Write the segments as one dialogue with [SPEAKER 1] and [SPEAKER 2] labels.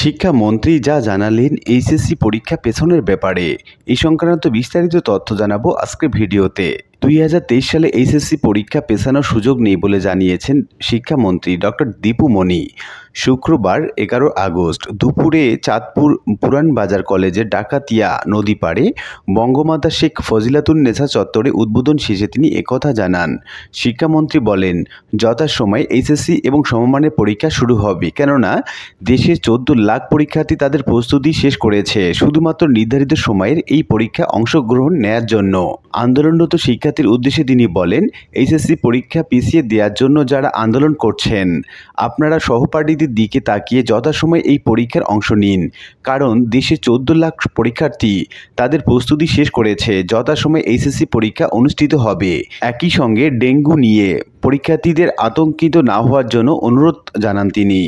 [SPEAKER 1] শিক্ষামন্ত্রী যা জানালেন এইচএসসি পরীক্ষা পেছনের ব্যাপারে এই সংক্রান্ত বিস্তারিত তথ্য জানাবো আজকের ভিডিওতে দুই হাজার তেইশ সালে এইচএসসি পরীক্ষা পেছানোর সুযোগ নেই বলে জানিয়েছেন শিক্ষামন্ত্রী ডক্টর দীপু মনি শুক্রবার এগারো আগস্ট দুপুরে চাঁদপুর পুরান বাজার কলেজের ডাকাতিয়া নদী পাড়ে বঙ্গমাতা শেখ নেশা চত্বরে উদ্বোধন শেষে তিনি একথা জানান শিক্ষামন্ত্রী বলেন যথাসময় এইচএসসি এবং সমমানের পরীক্ষা শুরু হবে কেননা দেশে চোদ্দ লাখ পরীক্ষার্থী তাদের প্রস্তুতি শেষ করেছে শুধুমাত্র নির্ধারিত সময়ের এই পরীক্ষা অংশগ্রহণ নেয়ার জন্য আন্দোলনরত শিক্ষার্থীর উদ্দেশ্যে তিনি বলেন এইচএসসি পরীক্ষা পিছিয়ে দেওয়ার জন্য যারা আন্দোলন করছেন আপনারা সহপাঠীদের দিকে তাকিয়ে যথাসময়ে এই পরীক্ষার অংশ নিন কারণ দেশে চোদ্দ লাখ পরীক্ষার্থী তাদের প্রস্তুতি শেষ করেছে যথাসময়ে এইচএসসি পরীক্ষা অনুষ্ঠিত হবে একই সঙ্গে ডেঙ্গু নিয়ে পরীক্ষার্থীদের আতঙ্কিত না হওয়ার জন্য অনুরোধ জানান তিনি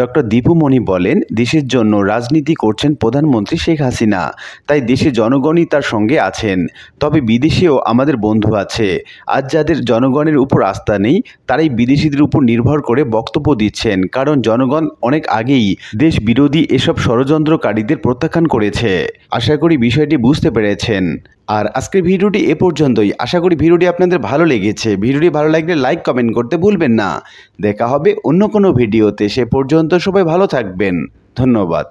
[SPEAKER 1] ডক্টর দীপুমণি বলেন দেশের জন্য রাজনীতি করছেন প্রধানমন্ত্রী শেখ হাসিনা তাই দেশে জনগণই তার সঙ্গে আছেন তবে বিদেশেও আমাদের বন্ধু আছে আজ যাদের জনগণের উপর আস্থা নেই তারাই বিদেশিদের উপর নির্ভর করে বক্তব্য দিচ্ছেন কারণ জনগণ অনেক আগেই দেশ বিরোধী এসব ষড়যন্ত্রকারীদের প্রত্যাখ্যান করেছে আশা করি বিষয়টি বুঝতে পেরেছেন আর আজকের ভিডিওটি এ পর্যন্তই আশা করি ভিডিওটি আপনাদের ভালো লেগেছে ভিডিওটি ভালো লাগলে লাইক কমেন্ট করতে ভুলবেন না দেখা হবে অন্য কোনো ভিডিওতে সে পর্যন্ত সবাই ভালো থাকবেন ধন্যবাদ